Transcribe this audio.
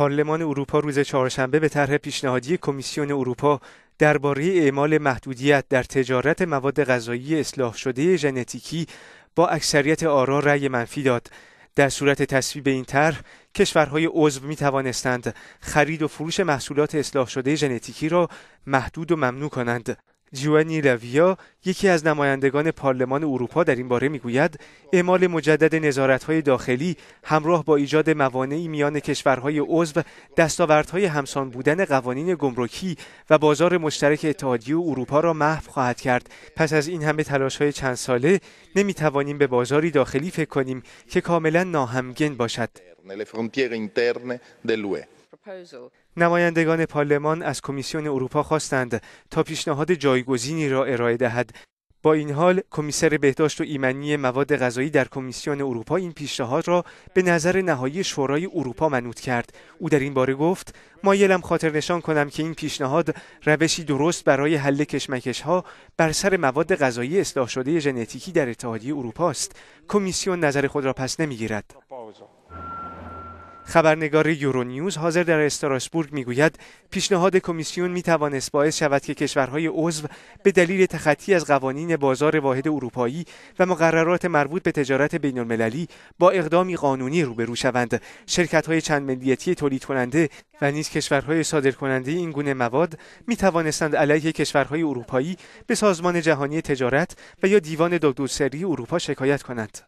پارلمان اروپا روز چهارشنبه به طرح پیشنهادی کمیسیون اروپا درباره اعمال محدودیت در تجارت مواد غذایی اصلاح شده ژنتیکی با اکثریت آرا رأی منفی داد در صورت تصویب این طرح کشورهای عضو می توانستند خرید و فروش محصولات اصلاح شده ژنتیکی را محدود و ممنوع کنند جوانی رویا یکی از نمایندگان پارلمان اروپا در این باره میگوید اعمال مجدد نظارتهای داخلی همراه با ایجاد موانعی میان کشورهای عضو دستاوردهای همسان بودن قوانین گمرکی و بازار مشترک اتحادیه اروپا را محو خواهد کرد پس از این همه تلاشهای چند ساله نمیتوانیم به بازاری داخلی فکر کنیم که کاملا ناهمگن باشد نمایندگان پارلمان از کمیسیون اروپا خواستند تا پیشنهاد جایگزینی را ارائه دهد با این حال کمیسر بهداشت و ایمنی مواد غذایی در کمیسیون اروپا این پیشنهاد را به نظر نهایی شورای اروپا منوط کرد او در این باره گفت مایلم خاطر نشان کنم که این پیشنهاد روشی درست برای حل کشمکش ها بر سر مواد غذایی اصلاح شده ژنتیکی در اتحادیه اروپا است کمیسیون نظر خود را پس نمیگیرد خبرنگار یورونیوز حاضر در استراسبورگ میگوید پیشنهاد کمیسیون توانست باعث شود که کشورهای عضو به دلیل تخطی از قوانین بازار واحد اروپایی و مقررات مربوط به تجارت بین المللی با اقدامی قانونی روبرو شوند های چند ملیتی تولید کننده و نیز کشورهای صادرکننده این گونه مواد می توانستند علیه کشورهای اروپایی به سازمان جهانی تجارت و یا دیوان دادگستری اروپا شکایت کنند